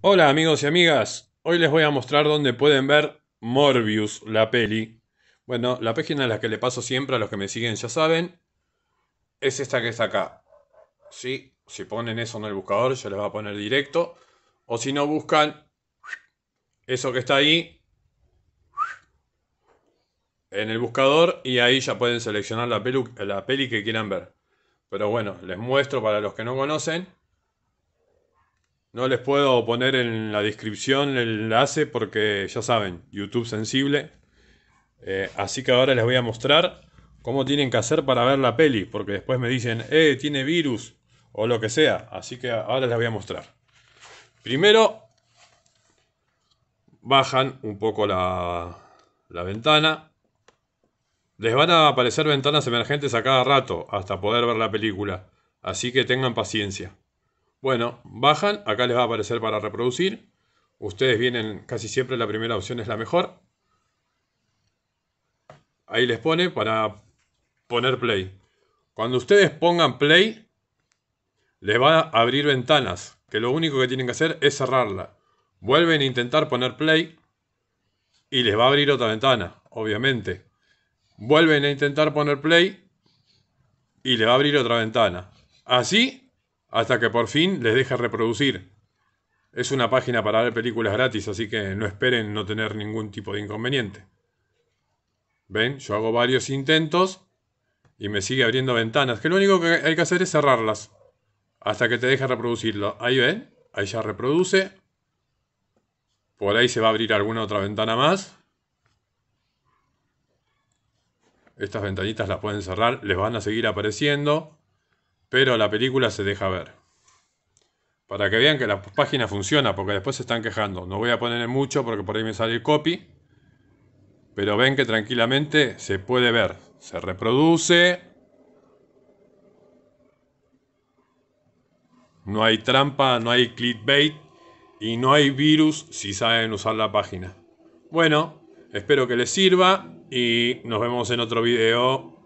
Hola amigos y amigas, hoy les voy a mostrar dónde pueden ver Morbius, la peli. Bueno, la página a la que le paso siempre a los que me siguen ya saben, es esta que está acá. ¿Sí? Si ponen eso en el buscador ya les va a poner directo, o si no buscan eso que está ahí en el buscador y ahí ya pueden seleccionar la, la peli que quieran ver. Pero bueno, les muestro para los que no conocen. No les puedo poner en la descripción el enlace porque ya saben, YouTube sensible. Eh, así que ahora les voy a mostrar cómo tienen que hacer para ver la peli, porque después me dicen, eh, tiene virus o lo que sea. Así que ahora les voy a mostrar. Primero, bajan un poco la, la ventana. Les van a aparecer ventanas emergentes a cada rato hasta poder ver la película. Así que tengan paciencia. Bueno, bajan, acá les va a aparecer para reproducir. Ustedes vienen, casi siempre la primera opción es la mejor. Ahí les pone para poner play. Cuando ustedes pongan play, les va a abrir ventanas, que lo único que tienen que hacer es cerrarla. Vuelven a intentar poner play y les va a abrir otra ventana, obviamente. Vuelven a intentar poner play y les va a abrir otra ventana. Así hasta que por fin les deja reproducir. Es una página para ver películas gratis, así que no esperen no tener ningún tipo de inconveniente. ¿Ven? Yo hago varios intentos y me sigue abriendo ventanas, que lo único que hay que hacer es cerrarlas hasta que te deje reproducirlo. Ahí ven, ahí ya reproduce. Por ahí se va a abrir alguna otra ventana más. Estas ventanitas las pueden cerrar, les van a seguir apareciendo pero la película se deja ver. Para que vean que la página funciona, porque después se están quejando. No voy a poner mucho porque por ahí me sale el copy. Pero ven que tranquilamente se puede ver. Se reproduce. No hay trampa, no hay clickbait y no hay virus si saben usar la página. Bueno, espero que les sirva y nos vemos en otro video.